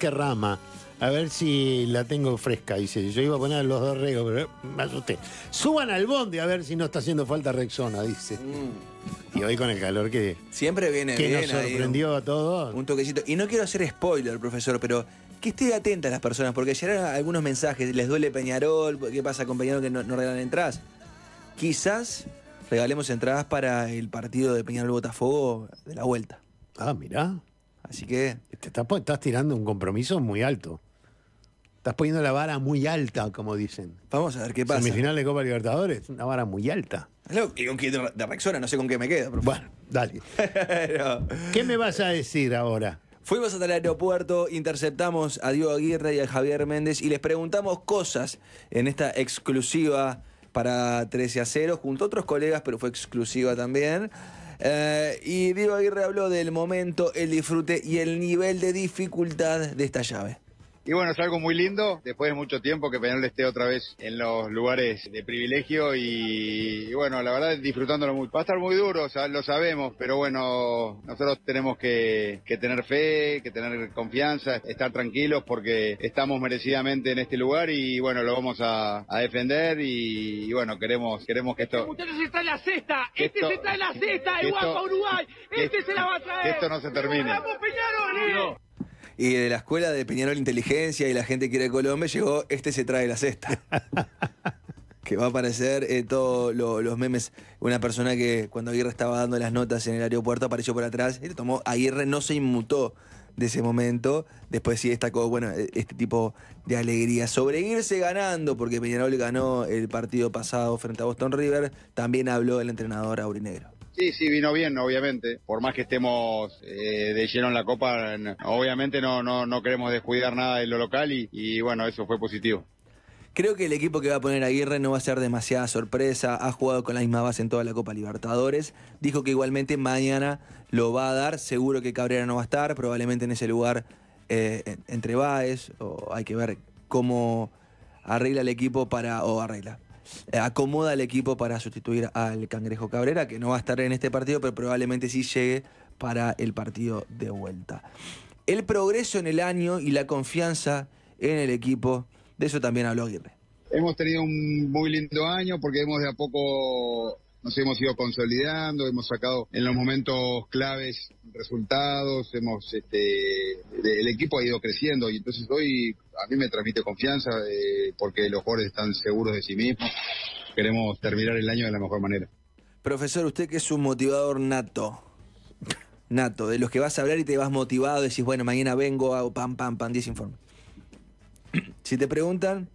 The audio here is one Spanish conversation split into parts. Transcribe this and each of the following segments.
Que rama, A ver si la tengo fresca, dice. Yo iba a poner los dos regos, pero eh, me asusté. Suban al bonde a ver si no está haciendo falta Rexona, dice. Mm. Y hoy con el calor que. Siempre viene nos sorprendió a todos. Un toquecito. Y no quiero hacer spoiler, profesor, pero que esté atenta a las personas, porque llegaron algunos mensajes. Les duele Peñarol, ¿qué pasa con Peñarol que no, no regalan entradas? Quizás regalemos entradas para el partido de Peñarol Botafogo de la vuelta. Ah, mirá. Así que. Te estás, tirando un compromiso muy alto. Estás poniendo la vara muy alta, como dicen. Vamos a ver qué pasa. Semifinal de Copa Libertadores, una vara muy alta. Y con qué de Rexona, no sé con qué me quedo. Bueno, dale. ¿Qué me vas a decir ahora? Fuimos hasta el aeropuerto, interceptamos a Diego Aguirre y a Javier Méndez y les preguntamos cosas en esta exclusiva para 13 a 0, junto a otros colegas, pero fue exclusiva también. Eh, y Diego Aguirre habló del momento, el disfrute y el nivel de dificultad de esta llave. Y bueno, es algo muy lindo, después de mucho tiempo que Peñarol esté otra vez en los lugares de privilegio y, bueno, la verdad disfrutándolo muy Va a estar muy duro, o sea, lo sabemos, pero bueno, nosotros tenemos que, tener fe, que tener confianza, estar tranquilos porque estamos merecidamente en este lugar y bueno, lo vamos a, defender y, bueno, queremos, queremos que esto... Este se está en la cesta, este se está en la cesta, el Uruguay, este, se la va a traer. Que esto no se termine. Eh y de la escuela de Peñarol Inteligencia y la gente que era Colombia llegó este se trae la cesta. que va a aparecer eh, todos los memes. Una persona que cuando Aguirre estaba dando las notas en el aeropuerto apareció por atrás y le tomó. Aguirre no se inmutó de ese momento. Después sí destacó, bueno, e, este tipo de alegría. Sobre irse ganando, porque Peñarol ganó el partido pasado frente a Boston River, también habló el entrenador aurinegro. Sí, sí, vino bien, obviamente. Por más que estemos eh, de lleno en la Copa, obviamente no, no, no queremos descuidar nada de lo local y, bueno, eso fue positivo. Creo que el equipo que va a poner Aguirre no va a ser demasiada sorpresa. Ha jugado con la misma base en toda la Copa Libertadores. Dijo que igualmente mañana lo va a dar. Seguro que Cabrera no va a estar. Probablemente en ese lugar eh, entre Baez. O hay que ver cómo arregla el equipo para. o arregla. Eh, acomoda al equipo para sustituir al Cangrejo Cabrera, que no va a estar en este partido, pero probablemente sí llegue para el partido de vuelta. El progreso en el año y la confianza en el equipo, de eso también habló Aguirre. Hemos tenido un muy lindo año porque hemos de a poco nos hemos ido consolidando, hemos sacado en los momentos claves resultados, hemos este, el equipo ha ido creciendo y entonces hoy a mí me transmite confianza eh, porque los jugadores están seguros de sí mismos. Queremos terminar el año de la mejor manera. Profesor, usted que es un motivador nato, nato, de los que vas a hablar y te vas motivado, decís, bueno, mañana vengo, hago pam, pam, pam, 10 informes. Si te preguntan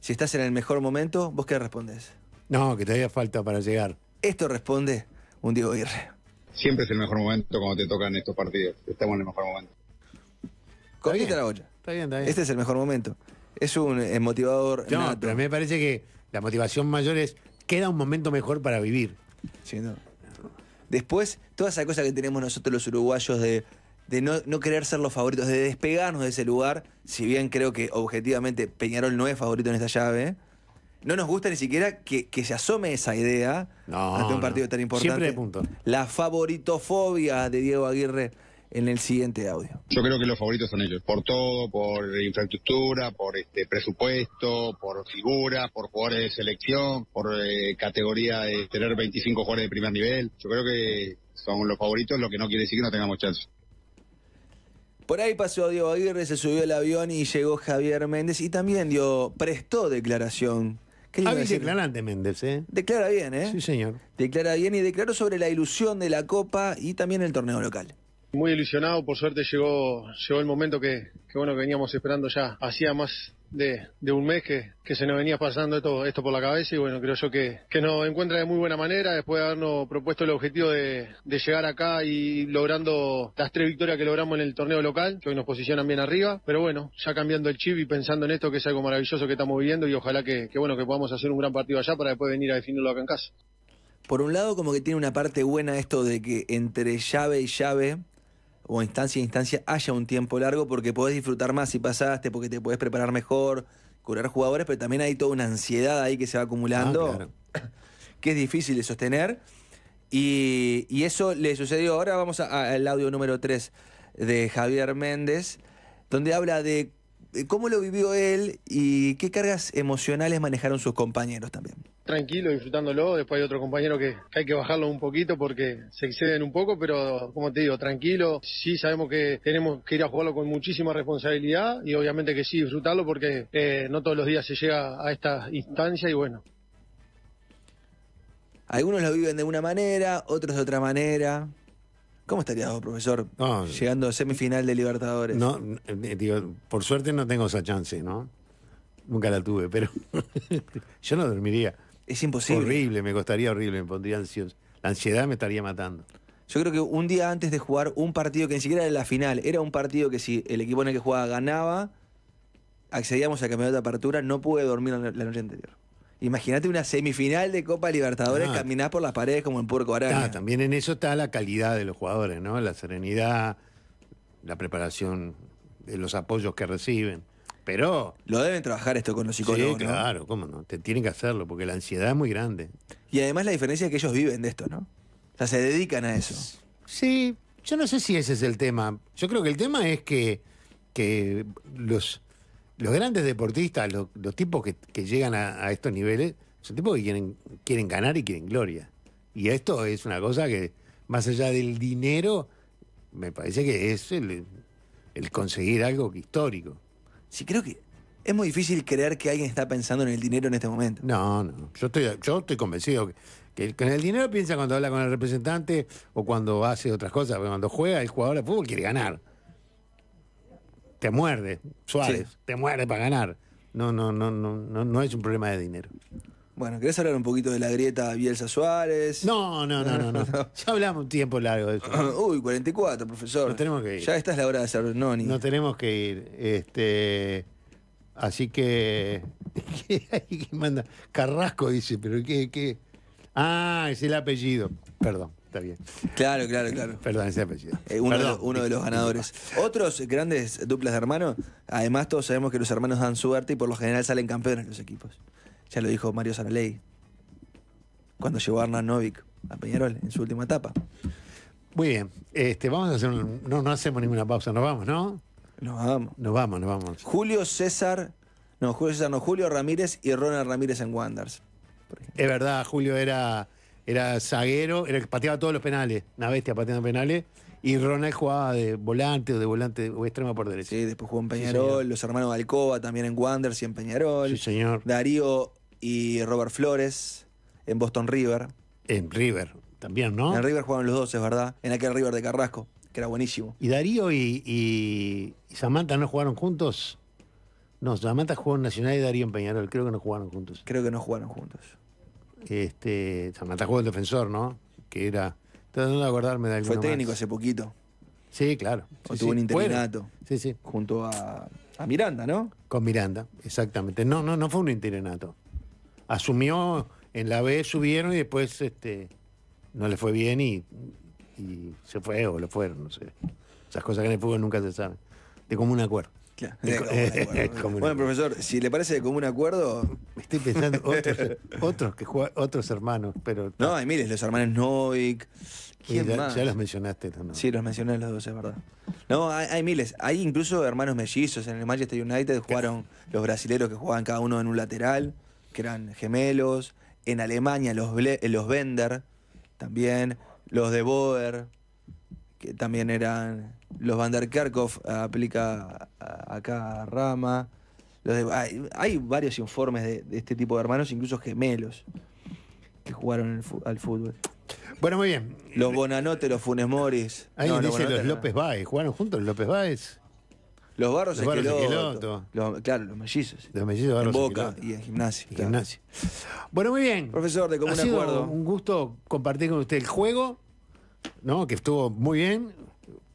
si estás en el mejor momento, ¿vos qué respondes? No, que todavía falta para llegar. Esto responde un Diego Aguirre. Siempre es el mejor momento cuando te tocan estos partidos. Estamos en el mejor momento. Este es el mejor momento. Es un eh, motivador. No, a mí me parece que la motivación mayor es queda un momento mejor para vivir. Después, toda esa cosa que tenemos nosotros los uruguayos de, no, querer ser los favoritos, de despegarnos de ese lugar, si bien creo que objetivamente Peñarol no es favorito en esta llave, no nos gusta ni siquiera que, se asome esa idea ante un partido tan importante. punto. La favoritofobia de Diego Aguirre en el siguiente audio. Yo creo que los favoritos son ellos, por todo, por infraestructura, por este presupuesto, por figuras, por jugadores de selección, por eh, categoría de tener 25 jugadores de primer nivel. Yo creo que son los favoritos, lo que no quiere decir que no tengamos chance. Por ahí pasó Diego Aguirre, se subió al avión y llegó Javier Méndez y también dio, prestó declaración A ah, declarante Méndez, ¿eh? Declara bien, ¿eh? Sí, señor. Declara bien y declaró sobre la ilusión de la Copa y también el torneo local. Muy ilusionado, por suerte llegó, llegó el momento que, bueno que veníamos esperando ya hacía más de, un mes que, que, se nos venía pasando esto, esto por la cabeza y bueno, creo yo que, nos encuentra de muy buena manera después de habernos propuesto el objetivo de, llegar acá y logrando las tres victorias que logramos en el torneo local, que hoy nos posicionan bien arriba, pero bueno, ya cambiando el chip y pensando en esto que es algo maravilloso que estamos viviendo y ojalá que, que bueno que podamos hacer un gran partido allá para después venir a definirlo acá en casa. Por un lado, como que tiene una parte buena esto de que entre llave y llave o instancia a instancia haya un tiempo largo porque podés disfrutar más si pasaste, porque te podés preparar mejor, curar jugadores, pero también hay toda una ansiedad ahí que se va acumulando, ah, que es difícil de sostener. Y, y, eso le sucedió. Ahora vamos al audio número 3 de Javier Méndez, donde habla de eh, ¿Cómo lo vivió él y qué cargas emocionales manejaron sus compañeros también? Tranquilo, disfrutándolo. Después hay otro compañero que, hay que bajarlo un poquito porque se exceden un poco, pero como te digo, tranquilo. Sí sabemos que tenemos que ir a jugarlo con muchísima responsabilidad y obviamente que sí disfrutarlo porque eh, no todos los días se llega a esta instancia y bueno. Algunos lo viven de una manera, otros de otra manera. ¿Cómo estarías vos, profesor? llegando a semifinal de Libertadores. No, eh, por suerte no tengo esa chance, ¿no? Nunca la tuve, pero yo no dormiría. Es imposible. Horrible, me costaría horrible, me pondría ansioso. La ansiedad me estaría matando. Yo creo que un día antes de jugar un partido que ni siquiera era la final, era un partido que si el equipo en el que jugaba ganaba, accedíamos a campeonato de apertura, no pude dormir la noche anterior. Imagínate una semifinal de Copa Libertadores, ah. caminando por las paredes como en Puerto araña. Ah, también en eso está la calidad de los jugadores, ¿no? La serenidad, la preparación, los apoyos que reciben. Pero. Lo deben trabajar esto con los psicólogos. Sí, claro, cómo no. Te tienen que hacerlo, porque la ansiedad es muy grande. Y además la diferencia es que ellos viven de esto, ¿no? O sea, se dedican a eso. Sí, yo no sé si ese es el tema. Yo creo que el tema es que, que los los grandes deportistas, los, tipos que, llegan a, estos niveles, son tipos que quieren, quieren ganar y quieren gloria. Y esto es una cosa que, más allá del dinero, me parece que es el, conseguir algo histórico. Sí, creo que es muy difícil creer que alguien está pensando en el dinero en este momento. No, no. Yo estoy, yo estoy convencido que, con el dinero piensa cuando habla con el representante o cuando hace otras cosas, cuando juega el jugador de fútbol quiere ganar te muerde, Suárez, te muerde para ganar. No, no, no, no, no, no es un problema de dinero. Bueno, ¿querés hablar un poquito de la grieta Bielsa Suárez? No, no, no, no, Ya hablamos un tiempo largo de eso. Uy, 44, profesor. No tenemos que ir. Ya esta es la hora de No ni... No tenemos que ir. Este. Así que. ¿Qué manda? Carrasco dice, pero qué, qué. Ah, es el apellido. Perdón. Está bien. Claro, claro, claro. Perdón, ese apellido. Eh, uno, De, los ganadores. Otros grandes duplas de hermanos. Además, todos sabemos que los hermanos dan suerte y por lo general salen campeones los equipos. Ya lo dijo Mario Saraley cuando llegó a Novik a Peñarol en su última etapa. Muy bien. Este, vamos a hacer no, no hacemos ninguna pausa, nos vamos, ¿no? Nos vamos. Nos vamos, nos vamos. Julio César. No, Julio César no, Julio Ramírez y Ronald Ramírez en Wanders. Es verdad, Julio era era zaguero, era que pateaba todos los penales, una bestia pateando penales. Y Ronald jugaba de volante o de volante o extrema por derecha. Sí, después jugó en Peñarol, los hermanos de Alcoba también en Wanderers y en Peñarol. Sí, señor. Darío y Robert Flores en Boston River. En River, también, ¿no? En River jugaban los dos, es verdad. En aquel River de Carrasco, que era buenísimo. ¿Y Darío y, y, y Samantha no jugaron juntos? No, Samantha jugó en Nacional y Darío en Peñarol. Creo que no jugaron juntos. Creo que no jugaron juntos. Este, se me el defensor, ¿no? Que era. Tratando de acordarme de algo. Fue técnico hace poquito. Sí, claro. O tuvo un sí, sí. Junto a, Miranda, ¿no? Con Miranda, exactamente. No, no, no fue un internato Asumió, en la B subieron y después este, no le fue bien y, se fue o lo fueron, no sé. Esas cosas que en el fútbol nunca se saben. De común acuerdo bueno, profesor, si le parece de común acuerdo. Estoy pensando otros, otros que otros hermanos, pero. No, hay miles, los hermanos Noik. ¿Quién ya, más? ya los mencionaste también. Sí, los mencioné los dos, es verdad. No, hay, miles. Hay incluso hermanos mellizos en el Manchester United, jugaron los brasileros que jugaban cada uno en un lateral, que eran gemelos. En Alemania, los, los Bender también, los de Boer que también eran los Van der Kerkhoff, ah, aplica acá a Rama. hay, varios informes de, este tipo de hermanos, incluso gemelos, que jugaron al fútbol. Bueno, muy bien. Los Bonanote, los Funes Moris. Ahí dice los, López Báez. ¿Jugaron juntos los López Báez? Los Barros, los barros Los, claro, los mellizos. Los mellizos Barros En Boca y en gimnasio Bueno, muy bien. Profesor, de común acuerdo. Un gusto compartir con usted el juego ¿no? Que estuvo muy bien,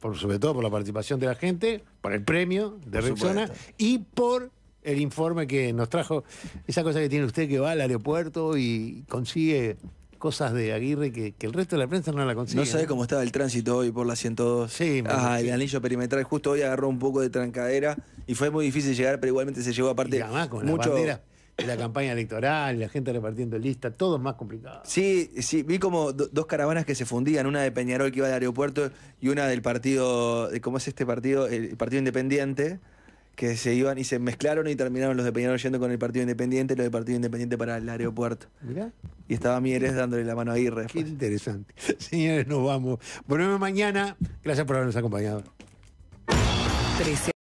por, sobre todo por la participación de la gente, por el premio de Rexona y por el informe que nos trajo, esa cosa que tiene usted que va al aeropuerto y consigue cosas de Aguirre que, el resto de la prensa no la consigue. No sabe cómo estaba el tránsito hoy por la 102. Sí, ah, el anillo perimetral justo hoy agarró un poco de trancadera y fue muy difícil llegar, pero igualmente se llevó aparte. Y con mucho la campaña electoral, la gente repartiendo lista todo más complicado. Sí, sí, vi como dos caravanas que se fundían, una de Peñarol que iba al aeropuerto y una del partido, ¿cómo es este partido? El Partido Independiente, que se iban y se mezclaron y terminaron los de Peñarol yendo con el Partido Independiente y los del Partido Independiente para el aeropuerto. Mirá. Y estaba Mieres dándole la mano a Aguirre. Qué interesante. Señores, nos vamos. Volvemos mañana. Gracias por habernos acompañado.